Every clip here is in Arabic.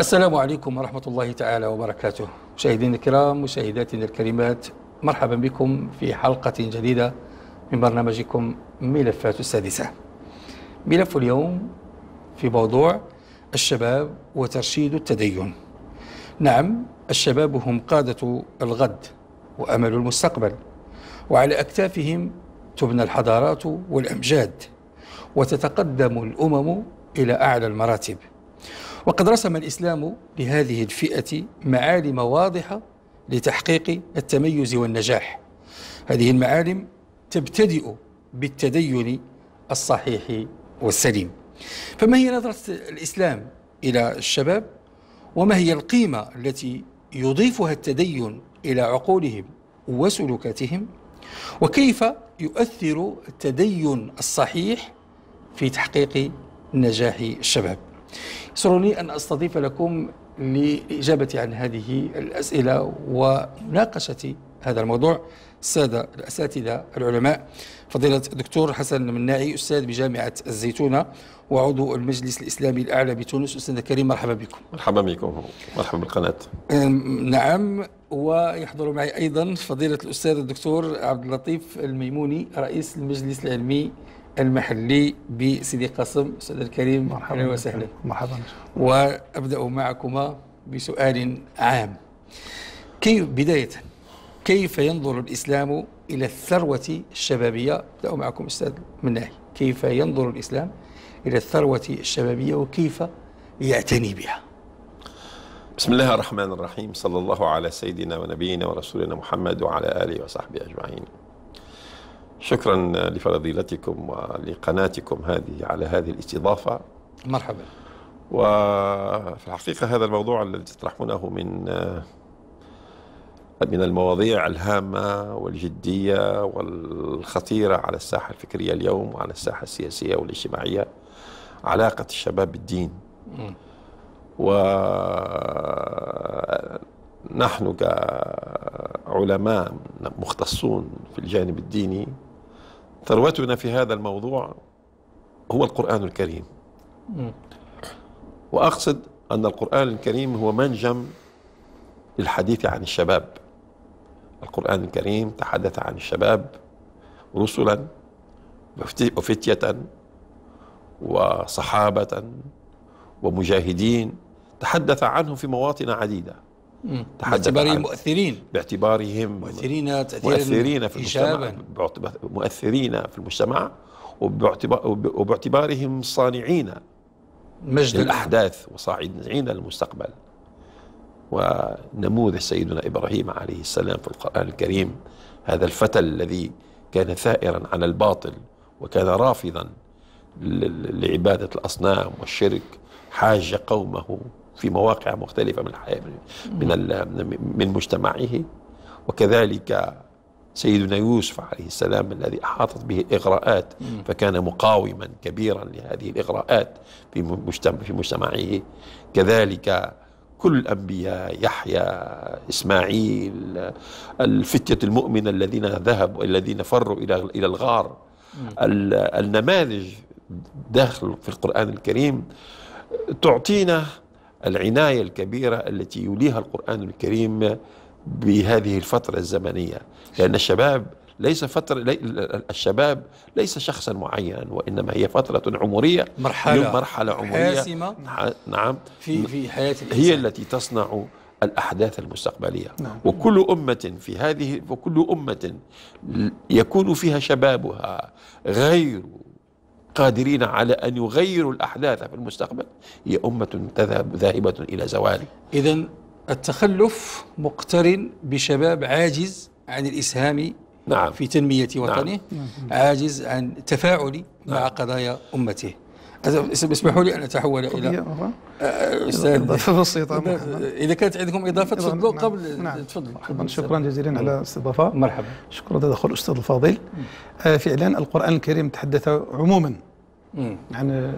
السلام عليكم ورحمة الله تعالى وبركاته مشاهدينا الكرام مشاهداتنا الكريمات مرحبا بكم في حلقة جديدة من برنامجكم ملفات السادسة ملف اليوم في موضوع الشباب وترشيد التدين نعم الشباب هم قادة الغد وأمل المستقبل وعلى أكتافهم تبنى الحضارات والأمجاد وتتقدم الأمم إلى أعلى المراتب وقد رسم الإسلام لهذه الفئة معالم واضحة لتحقيق التميز والنجاح هذه المعالم تبتدئ بالتدين الصحيح والسليم فما هي نظرة الإسلام إلى الشباب وما هي القيمة التي يضيفها التدين إلى عقولهم وسلوكاتهم وكيف يؤثر التدين الصحيح في تحقيق نجاح الشباب يسرني أن أستضيف لكم للإجابة عن هذه الأسئلة ومناقشة هذا الموضوع السادة الأساتذة العلماء فضيلة الدكتور حسن مناعي أستاذ بجامعة الزيتونة وعضو المجلس الإسلامي الأعلى بتونس أستاذ كريم مرحبا بكم مرحبا بكم مرحبا بالقناة نعم ويحضر معي أيضا فضيلة الأستاذ الدكتور عبد اللطيف الميموني رئيس المجلس العلمي المحلي بسيدي قاسم أستاذ الكريم مرحبا وسهلا مرحبا وأبدأ معكما بسؤال عام كيف بداية كيف ينظر الإسلام إلى الثروة الشبابية أبدأ معكم أستاذ مناهي كيف ينظر الإسلام إلى الثروة الشبابية وكيف يعتني بها بسم الله الرحمن الرحيم صلى الله على سيدنا ونبينا ورسولنا محمد وعلى آله وصحبه أجمعين شكرا لفضيلتكم ولقناتكم هذه على هذه الاستضافة مرحبا وفي الحقيقة هذا الموضوع الذي تطرحونه من من المواضيع الهامة والجدية والخطيرة على الساحة الفكرية اليوم وعلى الساحة السياسية والاجتماعية علاقة الشباب بالدين ونحن كعلماء مختصون في الجانب الديني ثروتنا في هذا الموضوع هو القرآن الكريم وأقصد أن القرآن الكريم هو منجم للحديث عن الشباب القرآن الكريم تحدث عن الشباب رسلا وفتية وصحابة ومجاهدين تحدث عنهم في مواطن عديدة باعتبارهم مؤثرين باعتبارهم مؤثرين تأثيرا مؤثرين في المجتمع مؤثرين في المجتمع وباعتبارهم صانعين مجد الأحداث وصاعدين المستقبل ونموذج سيدنا إبراهيم عليه السلام في القرآن الكريم هذا الفتى الذي كان ثائرا على الباطل وكان رافضا لعبادة الأصنام والشرك حاج قومه في مواقع مختلفة من الحياة من من مجتمعه وكذلك سيدنا يوسف عليه السلام الذي أحاطت به الإغراءات فكان مقاوما كبيرا لهذه الإغراءات في مجتمع في مجتمعه كذلك كل الأنبياء يحيى إسماعيل الفتية المؤمنة الذين ذهبوا الذين فروا إلى إلى الغار النماذج داخل في القرآن الكريم تعطينا العناية الكبيرة التي يوليها القرآن الكريم بهذه الفترة الزمنية لأن الشباب ليس فترة لي الشباب ليس شخصا معينا وإنما هي فترة عمرية مرحلة مرحلة عمرية حاسمة نعم،, نعم في في حياة الإنسان هي التي تصنع الأحداث المستقبلية نعم. وكل أمة في هذه وكل أمة يكون فيها شبابها غير قادرين على أن يغيروا الأحداث في المستقبل هي أمة تذهب ذاهبة إلى زوال إذا التخلف مقترن بشباب عاجز عن الإسهام نعم. في تنمية نعم. وطنه نعم. عاجز عن تفاعل نعم. مع قضايا أمته اسمحوا لي ان اتحول الى آه، استاذ بسيطه اذا كانت عندكم اضافه تفضلوا نعم. قبل نعم. تفضل مرحبا شكرا جزيلا على الاستضافه مرحبا شكرا تدخل الاستاذ الفاضل آه فعلا القران الكريم تحدث عموما عن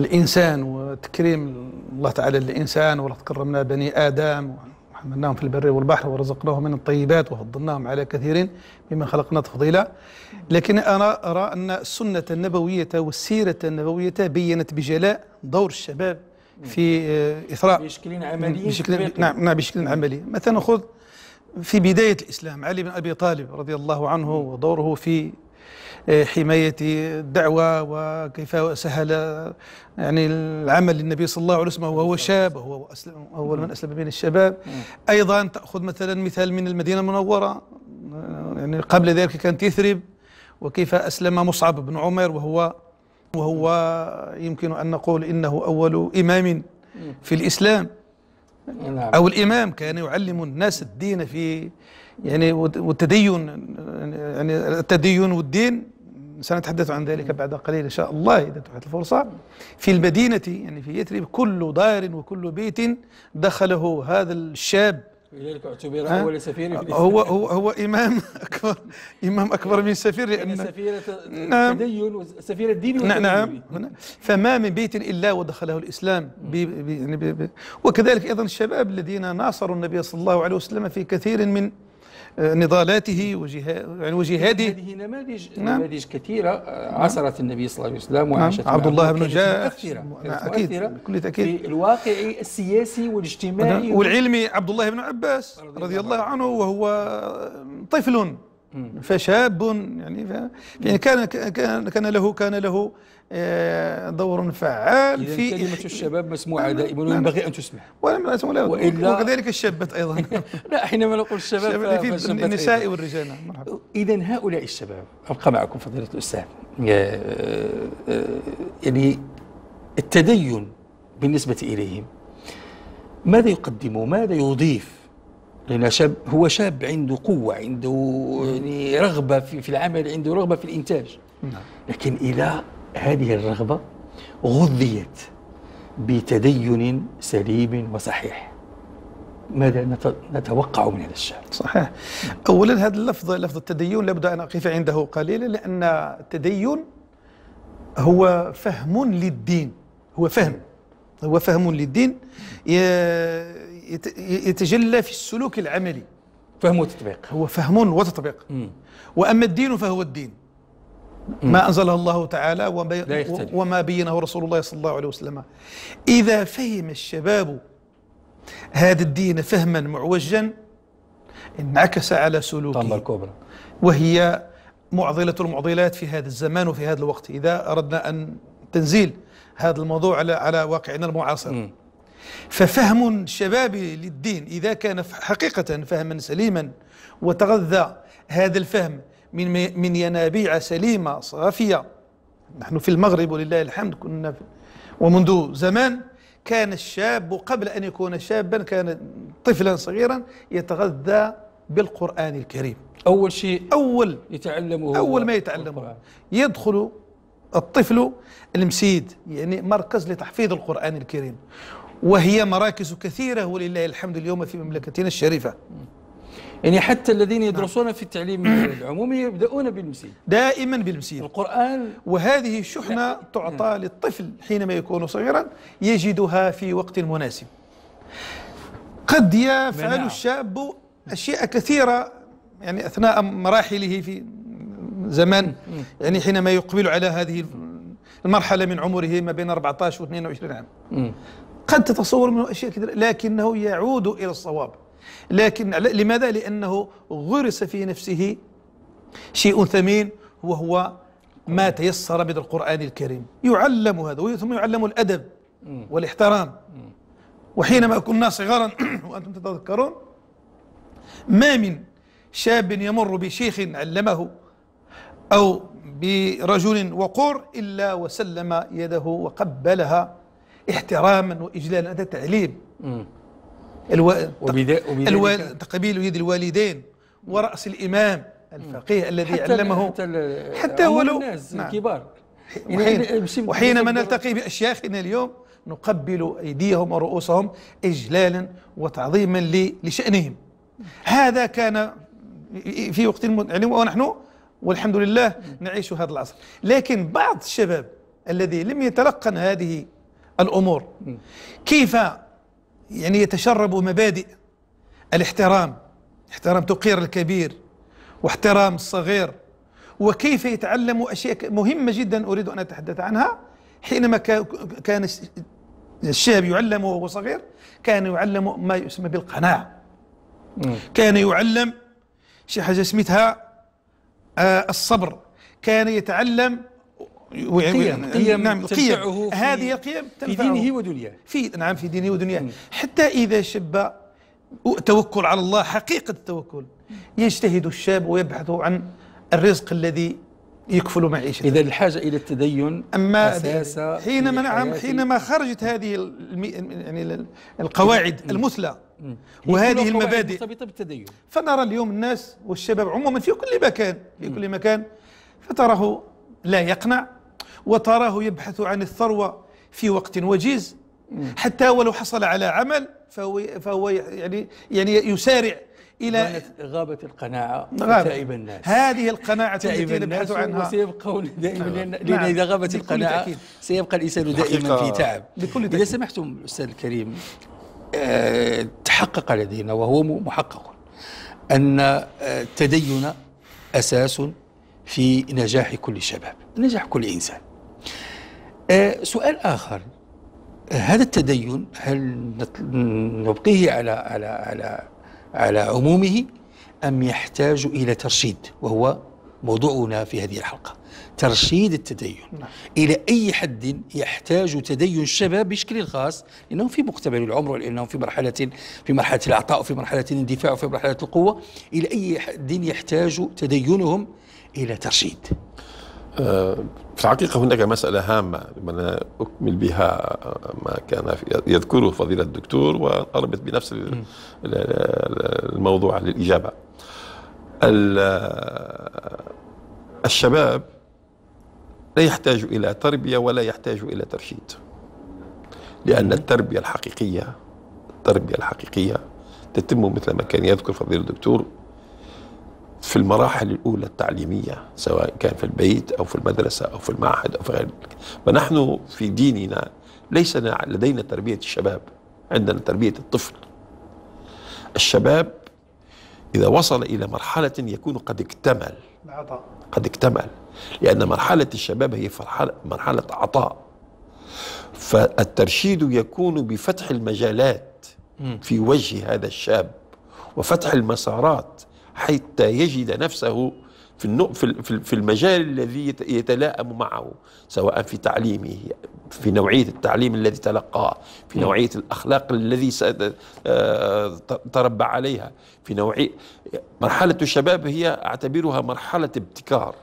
الانسان وتكريم الله تعالى للانسان ولقد كرمنا بني ادم حملناهم في البر والبحر ورزقناهم من الطيبات وفضلناهم على كثير مما خلقنا تفضيلا لكن أنا أرى أن السنة النبوية والسيرة النبوية بيّنت بجلاء دور الشباب في آه، إثراء بشكل عملي بشكل نعم نعم بشكل عملي مثلا خذ في بداية الإسلام علي بن أبي طالب رضي الله عنه ودوره في حماية الدعوة وكيف سهل يعني العمل للنبي صلى الله عليه وسلم وهو شاب وهو أسلم أول من أسلم بين الشباب أيضا تأخذ مثلا مثال من المدينة المنورة يعني قبل ذلك كانت يثرب وكيف أسلم مصعب بن عمر وهو وهو يمكن أن نقول إنه أول إمام في الإسلام نعم. أو الإمام كان يعلم الناس الدين في يعني والتدين يعني التدين والدين سنتحدث عن ذلك بعد قليل إن شاء الله إذا تحت الفرصة في المدينة يعني في يثرب كل دار وكل بيت دخله هذا الشاب ولذلك اعتبر اول سفير في الإسلام. هو هو هو امام اكبر امام اكبر من سفير يعني لان سفيره نعم. تدين سفير الدين نعم نعم فما من بيت الا ودخله الاسلام بي بي يعني بي بي وكذلك ايضا الشباب الذين ناصروا النبي صلى الله عليه وسلم في كثير من آه، نضالاته يعني وجهاده هذه نماذج نعم. نماذج كثيرة آه، عاصرت النبي صلى الله عليه وسلم نعم. وعاشت عبد الله بن جاش نعم، أكيد بكل تأكيد في الواقع السياسي والاجتماعي نعم. والعلمي عبد الله بن عباس رضي الله عنه وهو طفل فشاب يعني يعني كان كان له كان له آه، دور فعال في كلمة الشباب مسموعة نعم، دائما نعم. وينبغي أن تسمع ولا وإلا وكذلك الشابات أيضا لا حينما نقول الشباب في النساء والرجال نعم، إذا هؤلاء الشباب أبقى معكم فضيلة الأستاذ آه، آه، يعني التدين بالنسبة إليهم ماذا يقدم ماذا يضيف لأنه شاب هو شاب عنده قوة عنده يعني رغبة في, في العمل عنده رغبة في الإنتاج نعم. لكن إلى هذه الرغبة غذيت بتدين سليم وصحيح ماذا نتوقع من هذا الشاب؟ صحيح أولا هذا اللفظ لفظ التدين لابد أن أقف عنده قليلا لأن التدين هو فهم للدين هو فهم هو فهم للدين يتجلى في السلوك العملي فهم وتطبيق هو فهم وتطبيق مم. وأما الدين فهو الدين مم. ما أنزله الله تعالى وما, وما بينه رسول الله صلى الله عليه وسلم إذا فهم الشباب هذا الدين فهما معوجا انعكس على سلوكه الكبرى وهي معضلة المعضلات في هذا الزمان وفي هذا الوقت إذا أردنا أن تنزيل هذا الموضوع على على واقعنا المعاصر مم. ففهم الشباب للدين إذا كان حقيقة فهما سليما وتغذى هذا الفهم من من ينابيع سليمة صافية نحن في المغرب ولله الحمد كنا ومنذ زمان كان الشاب قبل أن يكون شابا كان طفلا صغيرا يتغذى بالقرآن الكريم أول شيء أول يتعلمه أول ما يتعلمه يدخل الطفل المسيد يعني مركز لتحفيظ القرآن الكريم وهي مراكز كثيرة ولله الحمد اليوم في مملكتنا الشريفة يعني حتى الذين نعم. يدرسون نعم. في التعليم العمومي يبدأون بالمسيل دائما بالمسيل القرآن وهذه لا. تعطى نعم. للطفل حينما يكون صغيرا يجدها في وقت مناسب قد يفعل نعم. الشاب أشياء كثيرة يعني أثناء مراحله في زمان يعني حينما يقبل على هذه المرحلة من عمره ما بين 14 و 22 عام قد تتصور منه أشياء كثيرة لكنه يعود إلى الصواب لكن لماذا؟ لأنه غرس في نفسه شيء ثمين وهو ما تيسر من القرآن الكريم يعلم هذا ثم يعلم الأدب والاحترام وحينما كنا صغارا وأنتم تتذكرون ما من شاب يمر بشيخ علمه أو برجل وقور إلا وسلم يده وقبلها احتراما واجلالا هذا تعليم الو... الو... تقبيل يد الوالدين وراس الامام الفقيه الذي حتى علمه حتى, حتى ولو الناس نعم. الكبار يعني وحين... وحينما نلتقي باشياخنا اليوم نقبل ايديهم ورؤوسهم اجلالا وتعظيما ل... لشانهم هذا كان في وقت المتعلم يعني ونحن والحمد لله نعيش هذا العصر لكن بعض الشباب الذي لم يتلقن هذه الأمور كيف يعني يتشرب مبادئ الاحترام احترام تقير الكبير واحترام الصغير وكيف يتعلم أشياء مهمة جدا أريد أن أتحدث عنها حينما كان الشاب يعلم وهو صغير كان يعلم ما يسمى بالقناعة كان يعلم شي حاجة سميتها آه، الصبر كان يتعلم قيم قيم نعم القيم نعم، هذه القيم في دينه ودنياه في نعم في دينه ودنياه حتى إذا شب توكل على الله حقيقة التوكل يجتهد الشاب ويبحث عن الرزق الذي يكفل معيشته إذا الحاجة إلى التدين أما حينما نعم حينما خرجت هذه يعني القواعد المثلى وهذه المبادئ مرتبطة بالتدين فنرى اليوم الناس والشباب عموما في كل مكان في كل مكان فتراه لا يقنع وتراه يبحث عن الثروة في وقت وجيز حتى ولو حصل على عمل فهو فهو يعني يعني يسارع الى غابت القناعه تائب الناس هذه القناعه التي نبحث عنها وسيبقون دائما أيوة. لان, نعم. لأن اذا غابت القناعه سيبقى الانسان دائما في تعب بكل اذا سمحتم استاذ الكريم أه تحقق لدينا وهو محقق ان التدين آه، اساس في نجاح كل شباب نجاح كل انسان آه، سؤال آخر هذا التدين هل نبقيه على على على على عمومه أم يحتاج إلى ترشيد وهو موضوعنا في هذه الحلقة ترشيد التدين نعم. إلى أي حد يحتاج تدين الشباب بشكل خاص لأنهم في مقتبل العمر ولأنهم في مرحلة في مرحلة العطاء وفي مرحلة الاندفاع وفي مرحلة القوة إلى أي حد يحتاج تدينهم إلى ترشيد في الحقيقة هناك مسألة هامة أنا أكمل بها ما كان يذكره فضيلة الدكتور وأربط بنفس الموضوع للإجابة الشباب لا يحتاج إلى تربية ولا يحتاج إلى ترشيد لأن التربية الحقيقية التربية الحقيقية تتم مثل ما كان يذكر فضيلة الدكتور في المراحل الأولى التعليمية سواء كان في البيت أو في المدرسة أو في المعهد أو في غير ذلك فنحن في ديننا ليس لدينا تربية الشباب عندنا تربية الطفل الشباب إذا وصل إلى مرحلة يكون قد اكتمل العطاء قد اكتمل لأن مرحلة الشباب هي مرحلة عطاء فالترشيد يكون بفتح المجالات في وجه هذا الشاب وفتح المسارات حتى يجد نفسه في في المجال الذي يتلائم معه سواء في تعليمه في نوعيه التعليم الذي تلقاه في نوعيه الاخلاق الذي آه، تربى عليها في نوعيه مرحله الشباب هي اعتبرها مرحله ابتكار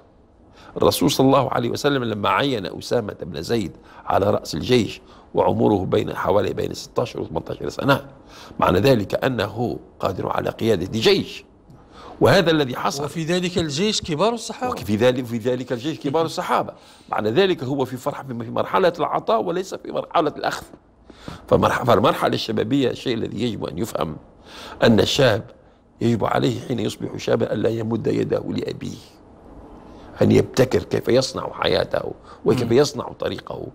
الرسول صلى الله عليه وسلم لما عين أسامة بن زيد على رأس الجيش وعمره بين حوالي بين 16 و 18 سنة معنى ذلك أنه قادر على قيادة جيش وهذا الذي حصل وفي ذلك الجيش كبار الصحابة وفي ذلك في ذلك الجيش كبار الصحابة معنى ذلك هو في فرح في مرحلة العطاء وليس في مرحلة الأخذ فالمرحلة الشبابية الشيء الذي يجب أن يفهم أن الشاب يجب عليه حين يصبح شابا ألا يمد يده لأبيه أن يبتكر كيف يصنع حياته وكيف يصنع طريقه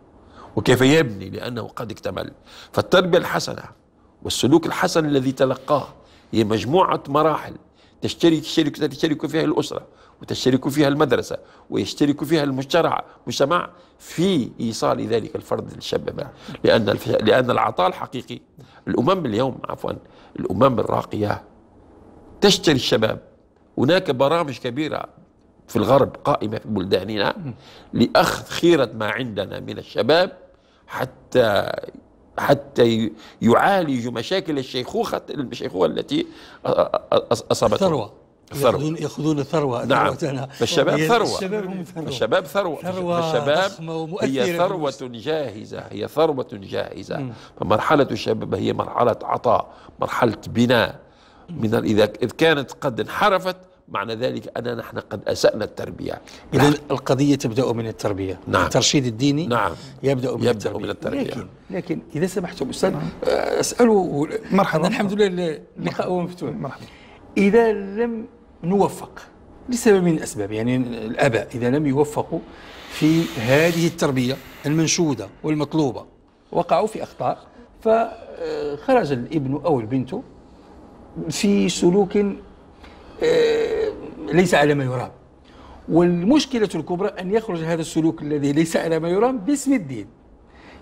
وكيف يبني لأنه قد اكتمل فالتربية الحسنة والسلوك الحسن الذي تلقاه هي مجموعة مراحل تشترك تشترك تشترك فيها الأسرة وتشترك فيها المدرسة ويشترك فيها المجتمع مجتمع في إيصال ذلك الفرد للشباب لأن لأن العطاء الحقيقي الأمم اليوم عفوا الأمم الراقية تشتري الشباب هناك برامج كبيرة في الغرب قائمة في بلداننا لأخذ خيرة ما عندنا من الشباب حتى حتى يعالج مشاكل الشيخوخة الشيخوخة التي أصابتهم الثروة يأخذون, يأخذون الثروة نعم فالشباب ثروة الشباب ثروة الشباب هي ثروة جاهزة هي ثروة جاهزة م. فمرحلة الشباب هي مرحلة عطاء مرحلة بناء من إذا كانت قد انحرفت معنى ذلك أننا نحن قد أسأنا التربية إذا القضية تبدأ من التربية نعم الترشيد الديني نعم يبدأ من, يبدأ التربية. من التربية لكن, لكن إذا سمحتم أستاذ نعم. آه، أسأله مرحبا الحمد لله لقاء مفتوح مرحبا إذا لم نوفق لسبب من الأسباب يعني الآباء إذا لم يوفقوا في هذه التربية المنشودة والمطلوبة وقعوا في أخطاء فخرج الابن أو البنت في سلوك آه، ليس على ما يرام والمشكلة الكبرى أن يخرج هذا السلوك الذي ليس على ما يرام باسم الدين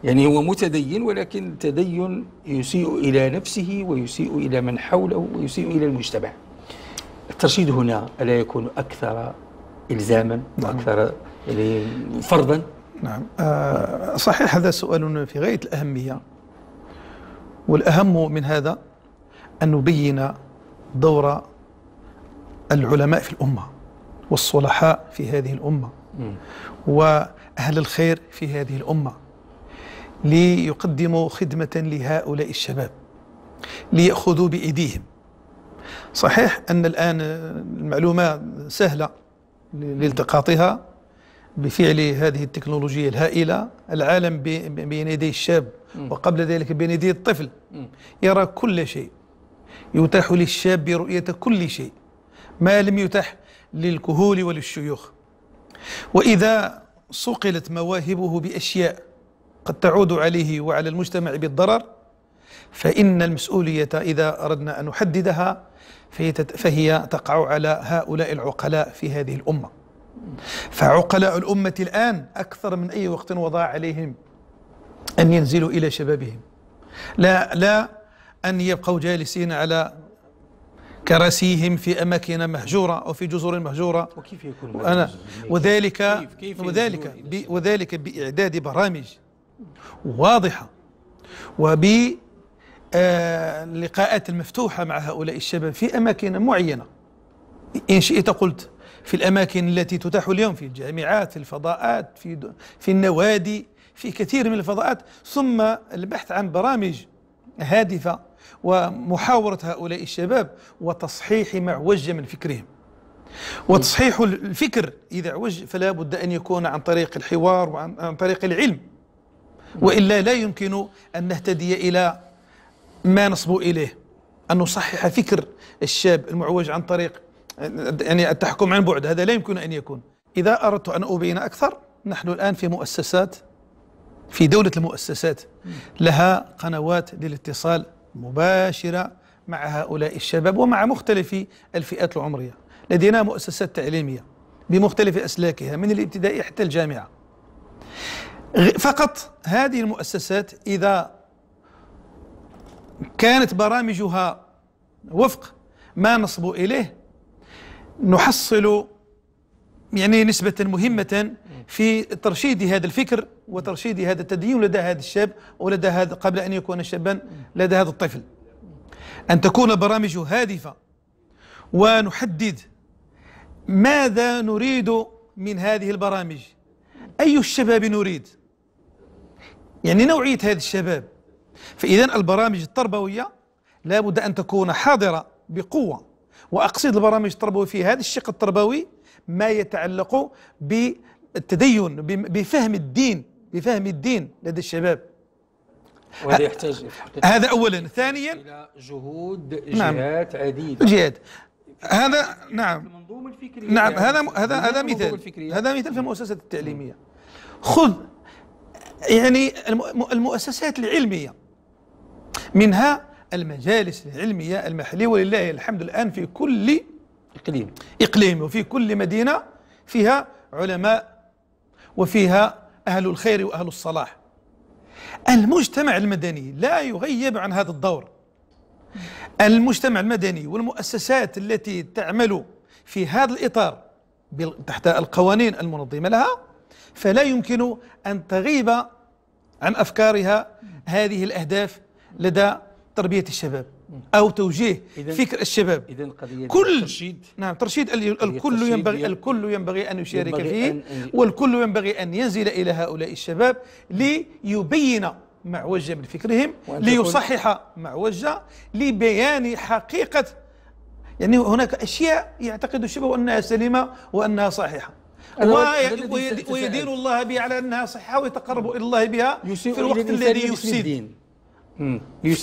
يعني هو متدين ولكن تدين يسيء إلى نفسه ويسيء إلى من حوله ويسيء إلى المجتمع الترشيد هنا ألا يكون أكثر إلزاما وأكثر نعم. يعني فرضا نعم آه صحيح هذا سؤال في غاية الأهمية والأهم من هذا أن نبين دور العلماء في الأمة والصلحاء في هذه الأمة وأهل الخير في هذه الأمة ليقدموا خدمة لهؤلاء الشباب ليأخذوا بأيديهم صحيح أن الآن المعلومة سهلة لالتقاطها بفعل هذه التكنولوجيا الهائلة العالم بين يدي الشاب وقبل ذلك بين يدي الطفل يرى كل شيء يتاح للشاب رؤية كل شيء ما لم يتح للكهول وللشيوخ وإذا صقلت مواهبه بأشياء قد تعود عليه وعلى المجتمع بالضرر فإن المسؤولية إذا أردنا أن نحددها فهي تقع على هؤلاء العقلاء في هذه الأمة فعقلاء الأمة الآن أكثر من أي وقت وضع عليهم أن ينزلوا إلى شبابهم لا لا أن يبقوا جالسين على كراسيهم في أماكن مهجورة أو في جزر مهجورة وكيف يكون انا وذلك كيف كيف وذلك وذلك بإعداد برامج واضحة وب آه، اللقاءات المفتوحة مع هؤلاء الشباب في أماكن معينة إن شئت قلت في الأماكن التي تتاح اليوم في الجامعات في الفضاءات في, في النوادي في كثير من الفضاءات ثم البحث عن برامج هادفة ومحاورة هؤلاء الشباب وتصحيح ما عوج من فكرهم وتصحيح الفكر إذا عوج فلا بد أن يكون عن طريق الحوار وعن طريق العلم وإلا لا يمكن أن نهتدي إلى ما نصبو إليه أن نصحح فكر الشاب المعوج عن طريق يعني التحكم عن بعد هذا لا يمكن أن يكون إذا أردت أن أبين أكثر نحن الآن في مؤسسات في دولة المؤسسات لها قنوات للاتصال مباشرة مع هؤلاء الشباب ومع مختلف الفئات العمرية لدينا مؤسسات تعليمية بمختلف أسلاكها من الابتدائي حتى الجامعة فقط هذه المؤسسات إذا كانت برامجها وفق ما نصبوا إليه نحصل يعني نسبة مهمة في ترشيد هذا الفكر وترشيد هذا التدين لدى هذا الشاب ولدى هذا قبل أن يكون شابا لدى هذا الطفل أن تكون برامج هادفة ونحدد ماذا نريد من هذه البرامج أي الشباب نريد يعني نوعية هذا الشباب فإذا البرامج التربوية لابد أن تكون حاضرة بقوة وأقصد البرامج التربوية في هذا الشق التربوي ما يتعلق بالتدين بفهم الدين بفهم الدين لدى الشباب وهذا يحتاج هذا اولا ثانيا الى جهود نعم. جهات نعم. عديده جهات هذا نعم المنظومه الفكريه نعم هذا هذا هذا مثال هذا مثال في المؤسسات التعليميه خذ يعني المؤسسات العلميه منها المجالس العلميه المحليه ولله الحمد الان في كل إقليم إقليم وفي كل مدينة فيها علماء وفيها أهل الخير وأهل الصلاح المجتمع المدني لا يغيب عن هذا الدور المجتمع المدني والمؤسسات التي تعمل في هذا الإطار تحت القوانين المنظمة لها فلا يمكن أن تغيب عن أفكارها هذه الأهداف لدى تربية الشباب أو توجيه فكر الشباب إذا قضية كل ترشيد نعم ترشيد الكل ينبغي الكل ينبغي أن يشارك ينبغي فيه أن والكل ينبغي أن ينزل إلى هؤلاء الشباب ليبين معوجة من فكرهم ليصحح معوجة لبيان حقيقة يعني هناك أشياء يعتقد الشباب أنها سليمة وأنها صحيحة ويدين الله بها على أنها صحيحة ويتقرب إلى الله بها في الوقت الذي يفسد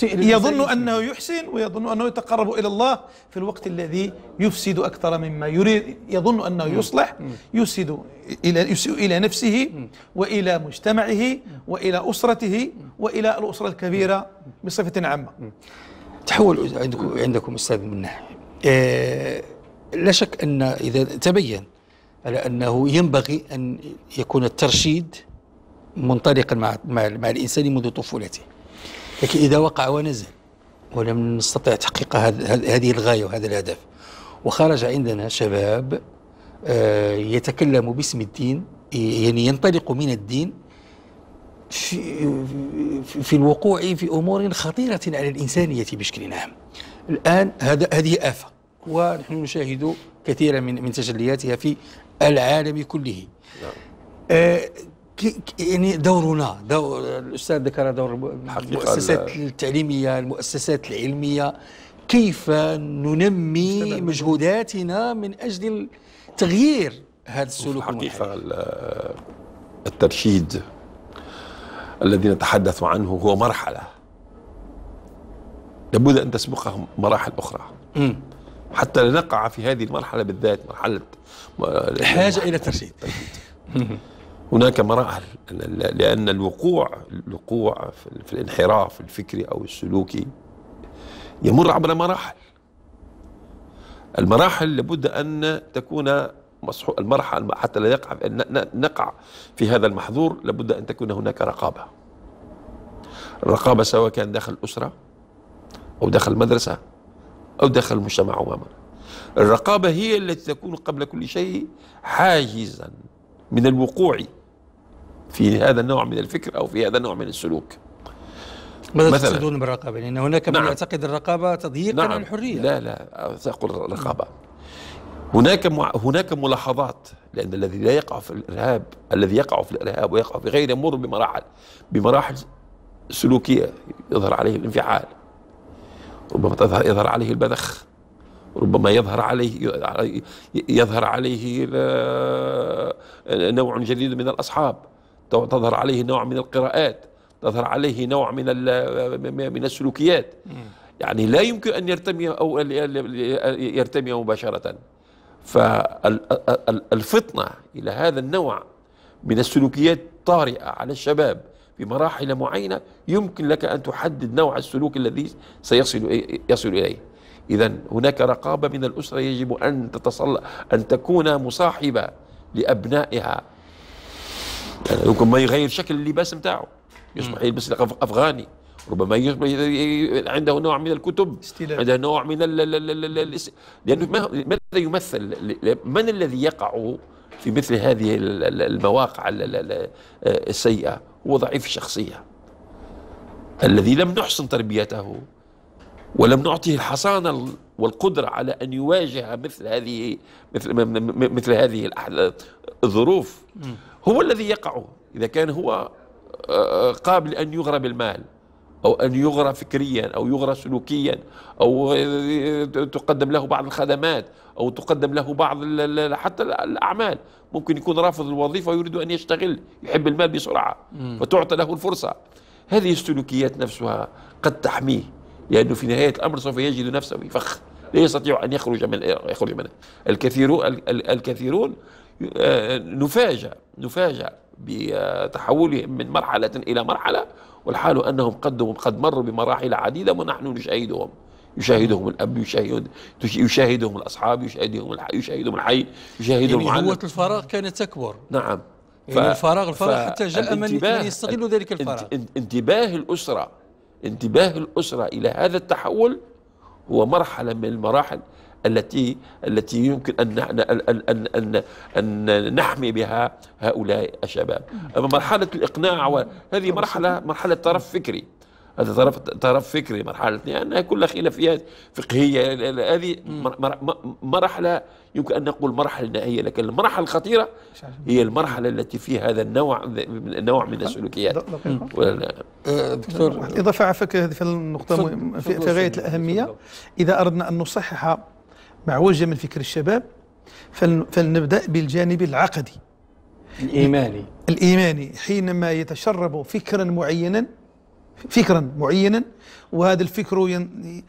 يظن أنه يحسن ويظن أنه يتقرب إلى الله في الوقت الذي يفسد أكثر مما يريد يظن أنه يصلح يفسد إلى يسيء إلى نفسه وإلى مجتمعه وإلى أسرته وإلى الأسرة الكبيرة بصفة عامة تحول عندكم عندكم أستاذ مناح آه، لا شك أن إذا تبين على أنه ينبغي أن يكون الترشيد منطلقا مع مع الإنسان منذ طفولته لكن إذا وقع ونزل ولم نستطع تحقيق هذه الغاية وهذا الهدف وخرج عندنا شباب آه، يتكلم باسم الدين يعني ينطلق من الدين في, في الوقوع في أمور خطيرة على الإنسانية بشكل عام الآن هذا هذه آفة ونحن نشاهد كثيرا من من تجلياتها في العالم كله نعم. آه، يعني دورنا دور الاستاذ ذكر دور المؤسسات التعليميه المؤسسات العلميه كيف ننمي مجهوداتنا من اجل تغيير هذا السلوك الحقيقه الترشيد الذي نتحدث عنه هو مرحله لابد ان تسبقه مراحل اخرى م. حتى لا نقع في هذه المرحله بالذات مرحله الحاجه الى الترشيد هناك مراحل لأن الوقوع الوقوع في الانحراف الفكري أو السلوكي يمر عبر مراحل المراحل لابد أن تكون مصحو المرحلة حتى لا يقع نقع في هذا المحظور لابد أن تكون هناك رقابة الرقابة سواء كان داخل الأسرة أو داخل المدرسة أو داخل المجتمع عموما الرقابة هي التي تكون قبل كل شيء حاجزا من الوقوع في هذا النوع من الفكر أو في هذا النوع من السلوك ماذا مثلا تقصدون بالرقابة؟ لأن هناك نعم. من يعتقد الرقابة تضييقا نعم. الحرية لا لا سأقول الرقابه هناك مع... هناك ملاحظات لأن الذي لا يقع في الإرهاب الذي يقع في الإرهاب ويقع في غيره يمر بمراحل بمراحل سلوكية يظهر عليه الانفعال ربما تظهر يظهر عليه البذخ ربما يظهر عليه يظهر عليه نوع جديد من الأصحاب تظهر عليه نوع من القراءات تظهر عليه نوع من من السلوكيات يعني لا يمكن ان يرتمي او يرتمي مباشره فالفطنه الى هذا النوع من السلوكيات طارئه على الشباب في مراحل معينه يمكن لك ان تحدد نوع السلوك الذي سيصل يصل اليه اذا هناك رقابه من الاسره يجب ان تتصل ان تكون مصاحبه لابنائها ربما يغير شكل اللباس نتاعو يصبح يلبس افغاني ربما يصبح عنده نوع من الكتب استيلاء. عنده نوع من لانه ماذا يمثل من الذي يقع في مثل هذه المواقع آه، السيئه هو ضعيف الشخصيه الذي لم نحسن تربيته ولم نعطيه الحصانه والقدره على ان يواجه مثل هذه مثل مثل هذه الظروف هو الذي يقع إذا كان هو آه، قابل أن يغرى بالمال أو أن يغرى فكريا أو يغرى سلوكيا أو تقدم له بعض الخدمات أو تقدم له بعض حتى الأعمال ممكن يكون رافض الوظيفة ويريد أن يشتغل يحب المال بسرعة فتعطى له الفرصة هذه السلوكيات نفسها قد تحميه لأنه في نهاية الأمر سوف يجد نفسه في فخ لا يستطيع أن يخرج من يخرج منه الكثير الكثيرون آه، نفاجأ نفاجأ بتحولهم من مرحلة إلى مرحلة والحال أنهم قدموا قد مروا بمراحل عديدة ونحن نشاهدهم يشاهدهم الاب يشاهد يشاهدهم الاصحاب يشاهدهم الحي يشاهدهم الحي يشاهدهم يعني قوه الفراغ كانت تكبر نعم يعني الفراغ الفراغ حتى جاء من يستغل ذلك الفراغ انتباه الاسره انتباه الاسره الى هذا التحول هو مرحله من المراحل التي التي يمكن ان ان ان ان, أن نحمي بها هؤلاء الشباب اما مرحله الاقناع هذه مرحله مرحله طرف فكري هذا طرف طرف فكري مرحله لانها يعني كلها خلافيات فقهيه هذه مرحله يمكن ان نقول مرحله نهائيه لكن المرحله الخطيره هي المرحله التي فيها هذا النوع نوع من السلوكيات أه، دكتور اضافه فكره هذه النقطه في غايه الاهميه اذا اردنا ان نصحح معوجة من فكر الشباب فلنبدأ بالجانب العقدي الإيماني الإيماني حينما يتشرب فكرا معينا فكرا معينا وهذا الفكر ين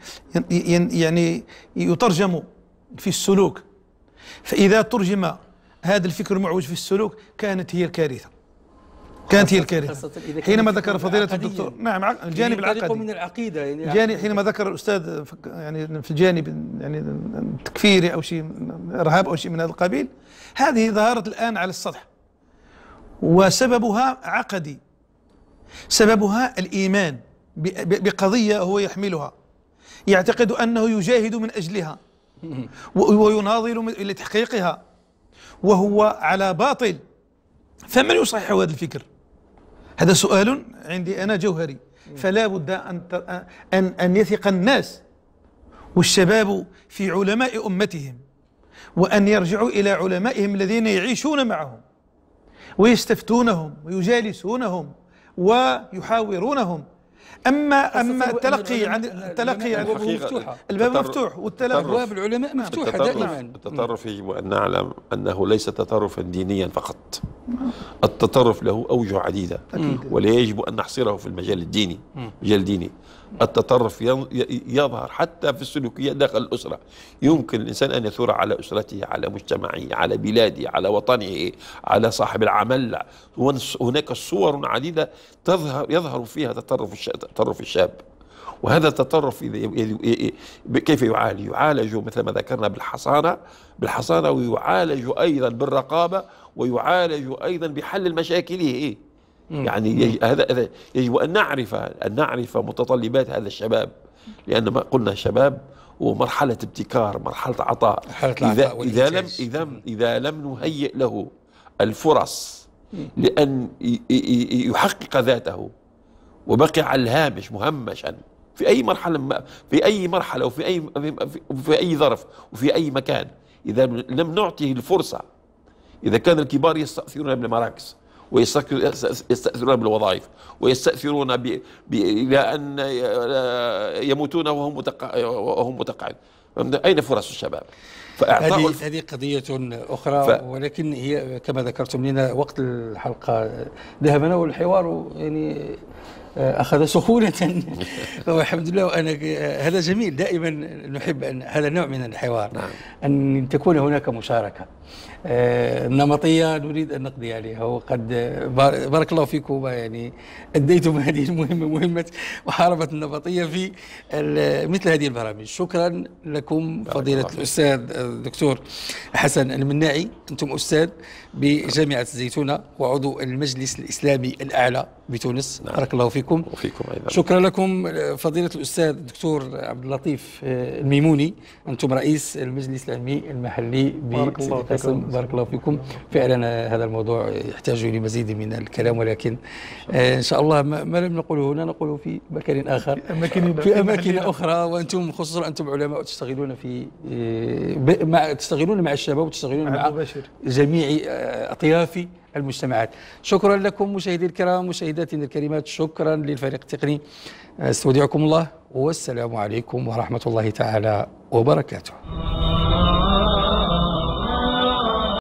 ين يعني يترجم في السلوك فإذا ترجم هذا الفكر المعوج في السلوك كانت هي الكارثة كانت هي الكارثه حينما ذكر فضيله الدكتور نعم الجانب العقدي من العقيده يعني الجانب حينما ذكر الاستاذ يعني في الجانب يعني تكفيري او شيء ارهاب او شيء من هذا القبيل هذه ظهرت الان على السطح وسببها عقدي سببها الايمان بقضيه هو يحملها يعتقد انه يجاهد من اجلها ويناضل لتحقيقها وهو على باطل فمن يصحح هذا الفكر هذا سؤال عندي أنا جوهري فلا بد أن, أن, أن يثق الناس والشباب في علماء أمتهم وأن يرجعوا إلى علمائهم الذين يعيشون معهم ويستفتونهم ويجالسونهم ويحاورونهم اما اما التلقي عند يعني التلقي يعني مفتوحه الباب مفتوح والتلقي ابواب العلماء مفتوحه دائما التطرف يجب ان نعلم انه ليس تطرفا دينيا فقط التطرف له اوجه عديده ولا يجب ان نحصره في المجال الديني مجال ديني التطرف يظهر حتى في السلوكيات داخل الأسرة يمكن الإنسان أن يثور على أسرته على مجتمعه على بلاده على وطنه على صاحب العمل هناك صور عديدة تظهر يظهر فيها تطرف تطرف الشاب وهذا التطرف كيف يعالج؟ يعالج مثل ما ذكرنا بالحصانه بالحصانه ويعالج ايضا بالرقابه ويعالج ايضا بحل المشاكل ايه؟ يعني هذا يجب ان نعرف ان نعرف متطلبات هذا الشباب لان ما قلنا الشباب هو مرحله ابتكار مرحله عطاء إذا, إذا, لم إذا, إذا لم نهيئ له الفرص لأن يحقق ذاته وبقي على الهامش مهمشا في أي مرحلة في أي مرحلة وفي أي في أي ظرف وفي أي مكان إذا لم نعطيه الفرصة إذا كان الكبار يستأثرون بالمراكز ويستأثرون بالوظائف ويستأثرون إلى أن آه، يموتون وهم وهم متقاعد أين فرص الشباب؟ هذه الف... هذه قضية أخرى ف... ولكن هي كما ذكرتم لنا وقت الحلقة ذهبنا والحوار يعني آه، أخذ سخونة والحمد لله وأنا آه، هذا جميل دائما نحب أن هذا نوع من الحوار نعم. أن تكون هناك مشاركة آه، النمطيه نريد ان نقضي عليها وقد آه، بارك الله فيكم يعني اديتم هذه المهمه مهمه محاربه النمطيه في مثل هذه البرامج شكرا لكم فضيله الاستاذ آه، الدكتور حسن المناعي انتم استاذ بجامعه الزيتونه وعضو المجلس الاسلامي الاعلى بتونس نعم. بارك الله فيكم وفيكم ايضا شكرا لكم فضيله الاستاذ الدكتور عبد اللطيف الميموني انتم رئيس المجلس العلمي المحلي بارك الله فيكم بارك الله فيكم فعلا هذا الموضوع يحتاج لمزيد من الكلام ولكن آه، ان شاء الله ما لم نقوله هنا نقوله في مكان اخر في اماكن اخرى وانتم خصوصا انتم علماء وتشتغلون في آه، مع تشتغلون مع الشباب وتشتغلون مع جميع آه، اطياف المجتمعات شكرا لكم مشاهدي الكرام مشاهداتنا الكريمات شكرا للفريق التقني استودعكم الله والسلام عليكم ورحمة الله تعالى وبركاته